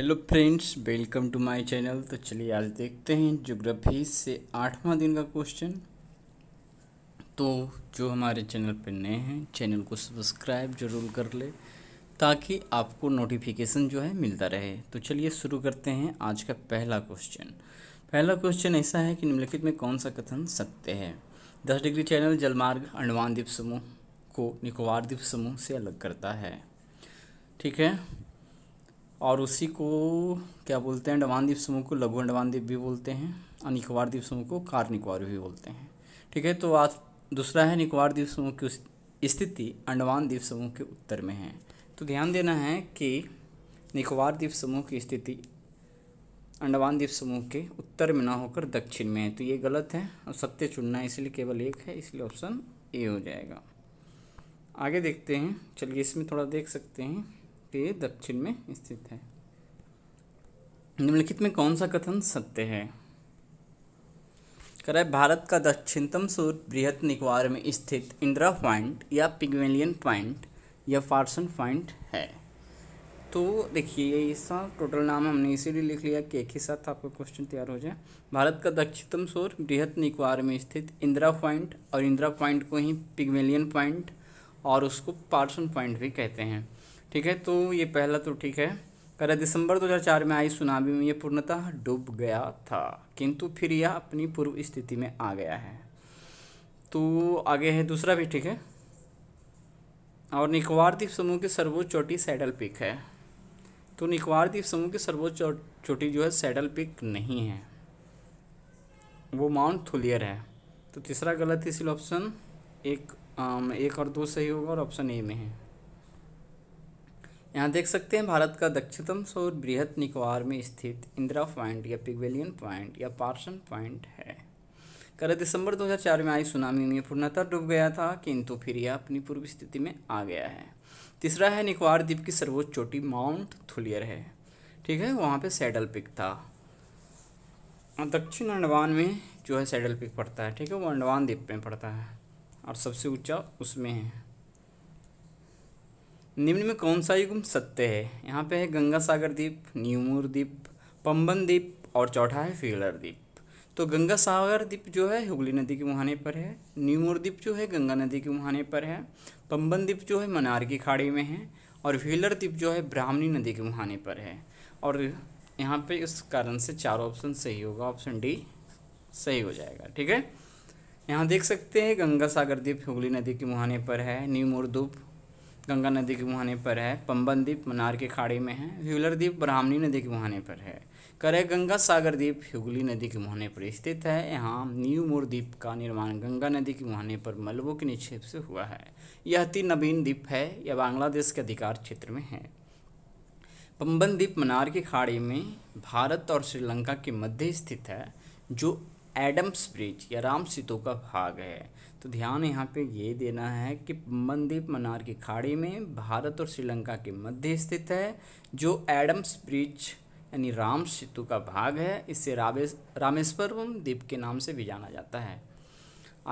hello friends welcome to my channel तो चलिए आज देखते हैं ज्योग्राफी से आठवां दिन का क्वेश्चन तो जो हमारे चैनल पर नए हैं चैनल को सब्सक्राइब जरूर कर ले ताकि आपको नोटिफिकेशन जो है मिलता रहे तो चलिए शुरू करते हैं आज का पहला क्वेश्चन पहला क्वेश्चन ऐसा है कि निम्नलिखित में कौन सा कथन सत्य है दस डिग्री चैनल जलमार्ग अंडमान द्वीप समूह को निकोबार द्वीप समूह से अलग करता है ठीक है और उसी को क्या बोलते हैं अंडमान द्वीप समूह को लघु अंडमान द्वीप भी बोलते हैं और निकोबार द्वीप समूह को कार निकोबार भी बोलते हैं ठीक है तो आज दूसरा है निकोबार द्वीप समूह की स्थिति अंडमान द्वीप समूह के उत्तर में है तो ध्यान देना है कि निकोबार द्वीप समूह की स्थिति अंडमान द्वीप समूह के उत्तर में ना होकर दक्षिण में है तो ये गलत है और सत्य चुनना है इसलिए केवल एक है इसलिए ऑप्शन ए हो जाएगा आगे देखते हैं चलिए इसमें थोड़ा देख सकते हैं के दक्षिण में स्थित है निम्नलिखित में कौन सा कथन सत्य है करें भारत का दक्षिणतम सूर्य बृहत निकवार में स्थित इंदिरा पॉइंट या पिगमेलियन पॉइंट या फार्सन पॉइंट है तो देखिए इसका टोटल नाम हमने इसीलिए लिख लिया कि एक ही साथ आपका क्वेश्चन तैयार हो जाए भारत का दक्षिणतम सूर्य बृहत निकवार में स्थित इंदिरा पॉइंट और इंदिरा पॉइंट को ही पिगमेलियन पॉइंट और उसको पार्सन पॉइंट भी कहते हैं ठीक है तो ये पहला तो ठीक है कह रहा दिसंबर 2004 में आई सुनामी में ये पूर्णतः डूब गया था किंतु फिर यह अपनी पूर्व स्थिति में आ गया है तो आगे है दूसरा भी ठीक है और निकवार द्वीप समूह की सर्वोच्च चोटी सैडल पिक है तो निकवार द्वीप समूह की सर्वोच्च चोटी जो है सैडल पिक नहीं है वो माउंट थुलियर है तो तीसरा गलत है इसलिए ऑप्शन एक एक और दो सही होगा और ऑप्शन ए में है यहाँ देख सकते हैं भारत का दक्षिणतम सौर बृहत निकोबार में स्थित इंदिरा पॉइंट या पिगवेलियन पॉइंट या पार्सन पॉइंट है कर दिसंबर 2004 में आई सुनामी में पूर्णतः डूब गया था किंतु फिर यह अपनी पूर्व स्थिति में आ गया है तीसरा है निकोबार द्वीप की सर्वोच्च चोटी माउंट थुलियर है ठीक है वहाँ पे सैडल पिक था दक्षिण अंडमान में जो है सैडल पिक पड़ता है ठीक है वो अंडमान द्वीप में पड़ता है और सबसे ऊंचा उसमें है निम्न में कौन सा युग्म सत्य है यहाँ पे है गंगा सागर द्वीप न्यूमूर द्वीप पम्बन द्वीप और चौथा है फीलर द्वीप तो गंगा सागर द्वीप जो है हुगली नदी के मुहाने पर है न्यूमूर द्वीप जो है गंगा नदी के मुहाने पर है पंबन द्वीप जो है मनार की खाड़ी में है और व्हीलर द्वीप जो है ब्राह्मणी नदी के मुहाने पर है और यहाँ पे इस कारण से चारों ऑप्शन सही होगा ऑप्शन डी सही हो जाएगा ठीक है यहाँ देख सकते हैं गंगा सागर द्वीप हुगली नदी के मुहाने पर है न्यूमूर द्वीप गंगा नदी के मुहाने पर है पंबन द्वीप मनार के खाड़ी में है ह्यूलर द्वीप ब्राह्मणी नदी के मुहाने पर है करे गंगा सागर द्वीप हुगली नदी के मुहाने पर स्थित है यहाँ न्यू मोर द्वीप का निर्माण गंगा नदी के मुहाने पर मलबों के निक्षेप से हुआ है यह अति नवीन द्वीप है यह बांग्लादेश के अधिकार क्षेत्र में है पंबन द्वीप मनार की खाड़ी में भारत और श्रीलंका के मध्य स्थित है जो एडम्स ब्रिज या राम सेतु का भाग है तो ध्यान यहाँ पे ये देना है कि मनदीप मनार की खाड़ी में भारत और श्रीलंका के मध्य स्थित है जो एडम्स ब्रिज यानी राम सेतु का भाग है इसे रामेश्वरम द्वीप के नाम से भी जाना जाता है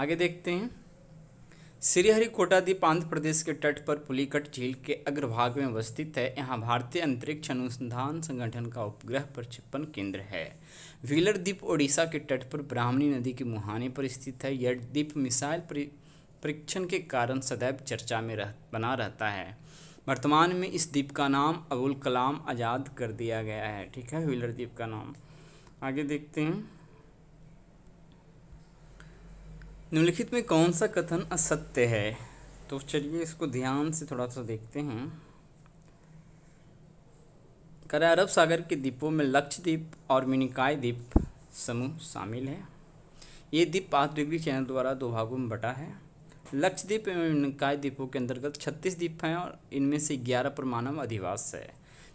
आगे देखते हैं श्रीहरिकोटा द्वीप आंध्र प्रदेश के तट पर पुलिकट झील के अग्रभाग में अवस्थित है यहाँ भारतीय अंतरिक्ष अनुसंधान संगठन का उपग्रह प्रक्षेपण केंद्र है व्हीलर द्वीप ओडिशा के तट पर ब्राह्मणी नदी के मुहाने पर स्थित है यह द्वीप मिसाइल परीक्षण के कारण सदैव चर्चा में रह बना रहता है वर्तमान में इस द्वीप का नाम अबुल कलाम आज़ाद कर दिया गया है ठीक है व्हीलर द्वीप का नाम आगे देखते हैं निम्नलिखित में कौन सा कथन असत्य है तो चलिए इसको ध्यान से थोड़ा सा देखते हैं कर अरब सागर के द्वीपों में लक्षद्वीप और मिनिकाय द्वीप समूह शामिल है ये द्वीप पाँच डिग्री चैनल द्वारा दो भागों में बटा है लक्षद्वीप एवं मिनिकाय द्वीपों के अंतर्गत छत्तीस द्वीप हैं और इनमें से ग्यारह पर मानव अधिवास है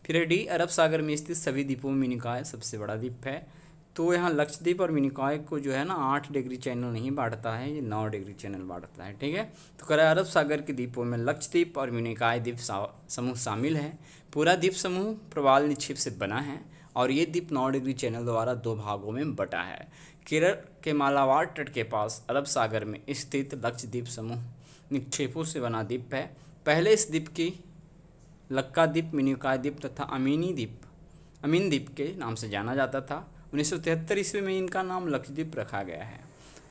फिर डी अरब सागर में स्थित सभी द्वीपों में मिनिकाय सबसे बड़ा द्वीप है तो यहाँ लक्षद्वीप और मिनिकॉय को जो है ना आठ डिग्री चैनल नहीं बांटता है ये नौ डिग्री चैनल बांटता है ठीक है तो करें अरब सागर के द्वीपों में लक्षद्वीप और मिनिकॉय द्वीप समूह शामिल है पूरा द्वीप समूह प्रवाल निक्षेप से बना है और ये द्वीप नौ डिग्री चैनल द्वारा दो भागों में बटा है केरल के मालावार तट के पास अरब सागर में स्थित लक्षद्वीप समूह निक्षेपों से बना द्वीप है पहले इस द्वीप की लक्का द्वीप मिनिकॉय द्वीप तथा अमीनी द्वीप अमीन द्वीप के नाम से जाना जाता था उन्नीस सौ तिहत्तर ईस्वी में इनका नाम लक्षद्वीप रखा गया है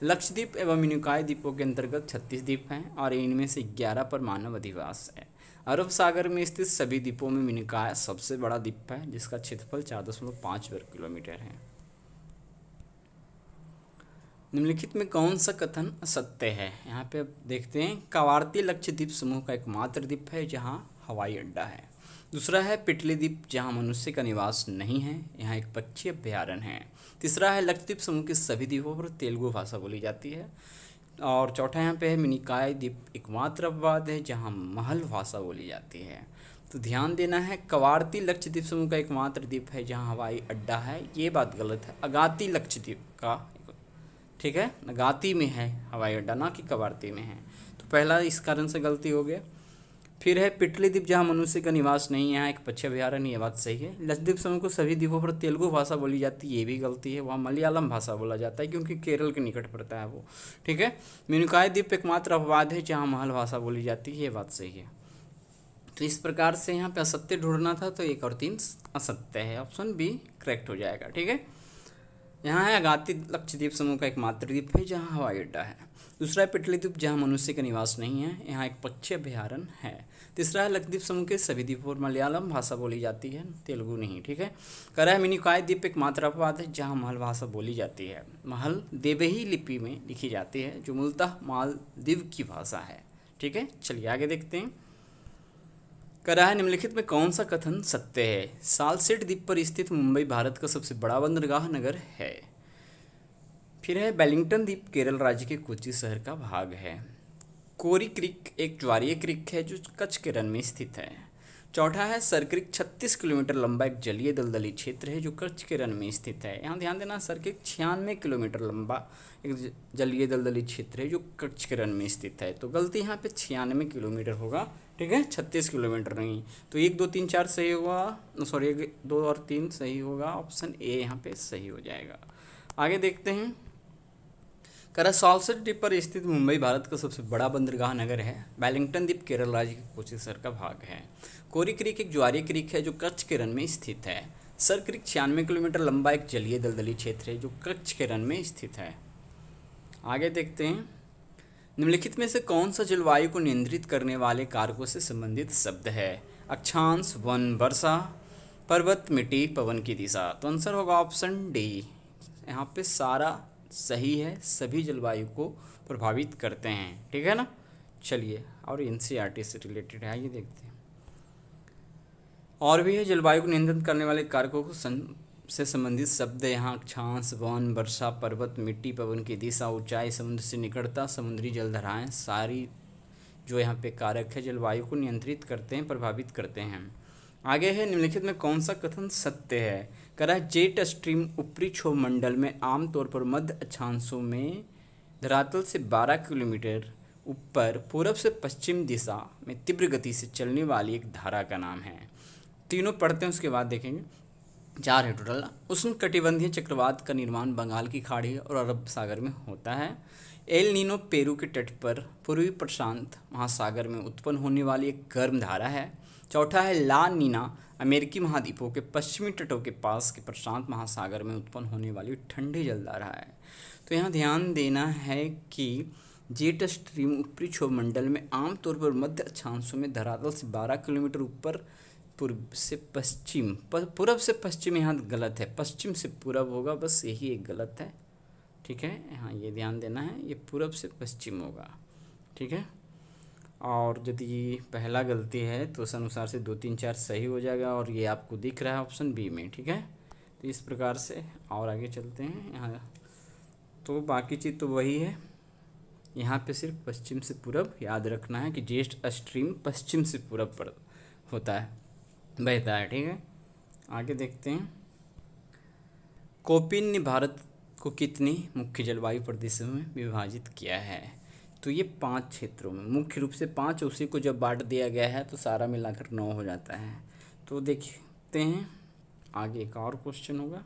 लक्षद्वीप एवं मिनुकाय द्वीपों के अंतर्गत छत्तीस द्वीप हैं और इनमें से ग्यारह पर मानव अधिवास है अरब सागर में स्थित सभी द्वीपों में मिनिकाय सबसे बड़ा द्वीप है जिसका क्षेत्रफल चार दशमलव पाँच वर्ग किलोमीटर है निम्नलिखित में कौन सा कथन सत्य है यहाँ पे देखते हैं कवारती लक्षद्वीप समूह का एकमात्र द्वीप है जहाँ हवाई अड्डा है दूसरा है पिटली द्वीप जहाँ मनुष्य का निवास नहीं है यहाँ एक पक्षी अभ्यारण्य है तीसरा है लक्षद्वीप समूह के सभी द्वीपों पर तेलुगु भाषा बोली जाती है और चौथा यहाँ पे है मिनिकाय द्वीप एकमात्र अपवाद है जहाँ महल भाषा बोली जाती है तो ध्यान देना है कवारती लक्षद्वीप समूह का एकमात्र द्वीप है जहाँ हवाई अड्डा है ये बात गलत है अगाती लक्षद्वीप का ठीक है अगाती में है हवाई अड्डा ना कि कवारती में है तो पहला इस कारण से गलती हो गया फिर है पिटली द्वीप जहाँ मनुष्य का निवास नहीं है एक पक्ष विहार है ये बात सही है लक्षद्वीप समूह को सभी द्वीपों पर तेलुगु भाषा बोली जाती है ये भी गलती है वहाँ मलयालम भाषा बोला जाता है क्योंकि केरल के निकट पड़ता है वो ठीक है मिनुकाय द्वीप एकमात्र अपवाद है जहाँ महल भाषा बोली जाती है ये बात सही है तो इस प्रकार से यहाँ पे असत्य ढूंढना था तो एक और तीन असत्य है ऑप्शन बी करेक्ट हो जाएगा ठीक है यहाँ है अगाती लक्षद्वीप समूह का एकमात्र द्वीप है जहाँ हवाई अड्डा है दूसरा है पिटली द्वीप जहाँ मनुष्य का निवास नहीं है यहाँ एक पक्षी अभ्यारण है तीसरा है लक्षद्वीप समूह के सभी द्वीपों और मलयालम भाषा बोली जाती है तेलुगु नहीं ठीक है करा है मिनिकाय द्वीप मात्र अपवाद है जहाँ महल भाषा बोली जाती है महल देवही लिपि में लिखी जाती है जो मूलतः मालदीव की भाषा है ठीक है चलिए आगे देखते हैं करा है निम्नलिखित में कौन सा कथन सत्य है सालसेट द्वीप पर स्थित मुंबई भारत का सबसे बड़ा बंदरगाह नगर है फिर है बेलिंगटन द्वीप केरल राज्य के कोची शहर का भाग है कोरी क्रिक एक ज्वारीय क्रिक है जो कच्छ के रन में स्थित है चौथा है सरक्रिक 36 किलोमीटर लंबा एक जलीय दलदली क्षेत्र है जो कच्छ के रन में स्थित है यहाँ ध्यान देना सरक्रिक छियानवे किलोमीटर लंबा एक जलीय दलदली क्षेत्र है जो कच्छ के रन में स्थित है तो गलती यहाँ पे छियानवे किलोमीटर होगा ठीक है छत्तीस किलोमीटर नहीं तो एक दो तीन चार सही होगा सॉरी एक दो और तीन सही होगा ऑप्शन ए यहाँ पे सही हो जाएगा आगे देखते हैं करसालसर द्वीप पर स्थित मुंबई भारत का सबसे बड़ा बंदरगाह नगर है वेलिंगटन द्वीप केरल राज्य के कोचेसर का भाग है कोरी क्रीक एक ज्वारी क्रीक है जो कच्छ के रन में स्थित है सर क्रिक छियानवे किलोमीटर लंबा एक जलीय दलदली क्षेत्र है जो कच्छ के रन में स्थित है आगे देखते हैं निम्नलिखित में से कौन सा जलवायु को नियंत्रित करने वाले कारकों से संबंधित शब्द है अक्षांश वन वर्षा पर्वत मिट्टी पवन की दिशा तो आंसर होगा ऑप्शन डी यहाँ पे सारा सही है सभी जलवायु को प्रभावित करते हैं ठीक है ना चलिए और एन e से रिलेटेड है आइए देखते हैं और भी है जलवायु को नियंत्रित करने वाले कारकों को से संबंधित शब्द यहाँ अक्षांश वन वर्षा पर्वत मिट्टी पवन की दिशा ऊंचाई समुद्र से निकटता समुद्री जलधाराएं सारी जो यहाँ पे कारक है जलवायु को नियंत्रित करते हैं प्रभावित करते हैं आगे है निम्नलिखित में कौन सा कथन सत्य है करा जेट स्ट्रीम ऊपरी क्षोभ मंडल में आमतौर पर मध्य अक्षांशों में धरातल से 12 किलोमीटर ऊपर पूर्व से पश्चिम दिशा में तीव्र गति से चलने वाली एक धारा का नाम है तीनों पढ़ते हैं उसके बाद देखेंगे चार है टोटल उष्ण कटिबंधीय चक्रवात का निर्माण बंगाल की खाड़ी और अरब सागर में होता है एल नीनो पेरू के तट पर पूर्वी प्रशांत महासागर में उत्पन्न होने वाली एक गर्म धारा है चौथा है ला नीना अमेरिकी महाद्वीपों के पश्चिमी तटों के पास के प्रशांत महासागर में उत्पन्न होने वाली ठंडी जलधारा है तो यहाँ ध्यान देना है कि जेट स्ट्रीम ऊपरी मंडल में आमतौर पर मध्य अक्षांशों में धरातल से 12 किलोमीटर ऊपर पूर्व से पश्चिम पूर्व से पश्चिम यहाँ गलत है पश्चिम से पूर्व होगा बस यही एक गलत है ठीक है हाँ ये ध्यान देना है ये पूर्व से पश्चिम होगा ठीक है और यदि पहला गलती है तो उस अनुसार से दो तीन चार सही हो जाएगा और ये आपको दिख रहा है ऑप्शन बी में ठीक है तो इस प्रकार से और आगे चलते हैं यहाँ तो बाकी चीज़ तो वही है यहाँ पे सिर्फ पश्चिम से पूर्व याद रखना है कि ज्येष्ठ अस्ट्रीम पश्चिम से पूरब पर होता है बहता है ठीक है आगे देखते हैं कोपिन ने भारत को कितनी मुख्य जलवायु प्रदेशों में विभाजित किया है तो ये पांच क्षेत्रों में मुख्य रूप से पांच उसी को जब बांट दिया गया है तो सारा मिलाकर नौ हो जाता है तो देखते हैं आगे एक और क्वेश्चन होगा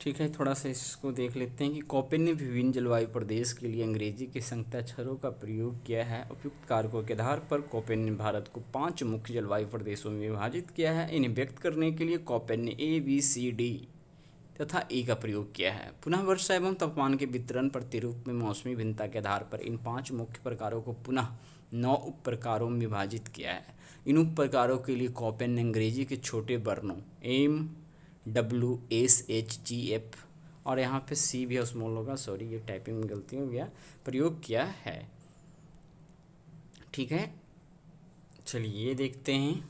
ठीक है थोड़ा सा इसको देख लेते हैं कि कॉपिन ने विभिन्न जलवायु प्रदेश के लिए अंग्रेजी के संख्याक्षरों का प्रयोग किया है उपयुक्त कारकों के आधार पर कॉपिन ने भारत को पांच मुख्य जलवायु प्रदेशों में विभाजित किया है इन्हें व्यक्त करने के लिए कॉपिन ने ए बी सी डी तथा ई e का प्रयोग किया है पुनः वर्षा एवं तापमान के वितरण प्रतिरूप में मौसमी भिन्नता के आधार पर इन पाँच मुख्य प्रकारों को पुनः नौ उप प्रकारों में विभाजित किया है इन उप प्रकारों के लिए कॉपेन ने अंग्रेजी के छोटे वर्णों M W S H G F और यहाँ पे सी भी स्मॉल होगा सॉरी ये टाइपिंग में गलती हो गया प्रयोग किया है ठीक है चलिए ये देखते हैं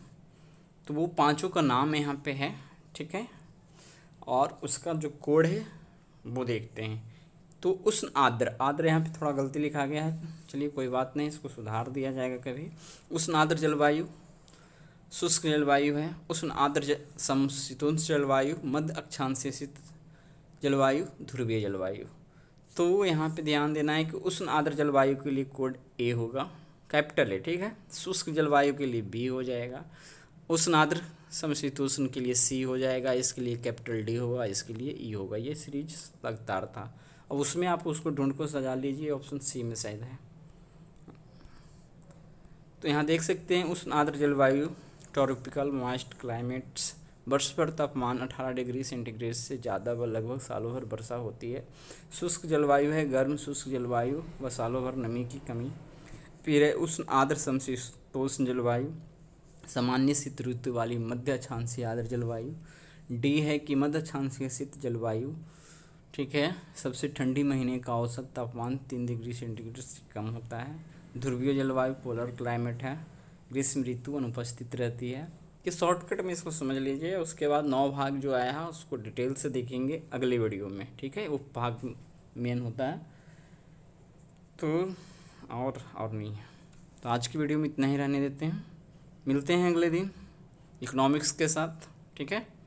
तो वो पांचों का नाम यहाँ पे है ठीक है और उसका जो कोड है वो देखते हैं तो उस आद्र आद्र यहाँ पे थोड़ा गलती लिखा गया है चलिए कोई बात नहीं इसको सुधार दिया जाएगा कभी उस नाद्र जलवायु शुष्क जलवायु है उष्ण आर्द्र समशीतोष्ण जलवायु मध्य अक्षांश जलवायु ध्रुवीय जलवायु तो यहाँ पे ध्यान देना है कि उष्ण आर्द्र जलवायु के लिए कोड ए होगा कैपिटल है ठीक है शुष्क जलवायु के लिए बी हो जाएगा उष्ण आर्द्र समशीतोष्ण के लिए सी हो जाएगा इसके लिए कैपिटल डी होगा इसके लिए ई e होगा ये सीरीज लगातार था अब उसमें आप उसको ढूंढ को सजा लीजिए ऑप्शन सी में शायद है तो यहाँ देख सकते हैं उष्ण आर्द्र जलवायु ट्रॉपिकल मॉइस्ट क्लाइमेट्स वर्ष भर तापमान 18 डिग्री सेंटीग्रेड से ज़्यादा व लगभग सालों भर वर्षा होती है शुष्क जलवायु है गर्म शुष्क जलवायु व सालों भर नमी की कमी फिर है उष्ण आर्द्र समशीतोष्ण जलवायु सामान्य शीत ऋतु वाली मध्य छांसी आर्द्र जलवायु डी है कि मध्य छांसी शीत जलवायु ठीक है सबसे ठंडी महीने का औसत तापमान तीन डिग्री सेंटीग्रेड से कम होता है ध्रुवीय जलवायु पोलर क्लाइमेट है ग्रीष्म ऋतु अनुपस्थित रहती है कि शॉर्टकट में इसको समझ लीजिए उसके बाद नौ भाग जो आया है उसको डिटेल से देखेंगे अगले वीडियो में ठीक है वो भाग मेन होता है तो और और नहीं है तो आज की वीडियो में इतना ही रहने देते हैं मिलते हैं अगले दिन इकोनॉमिक्स के साथ ठीक है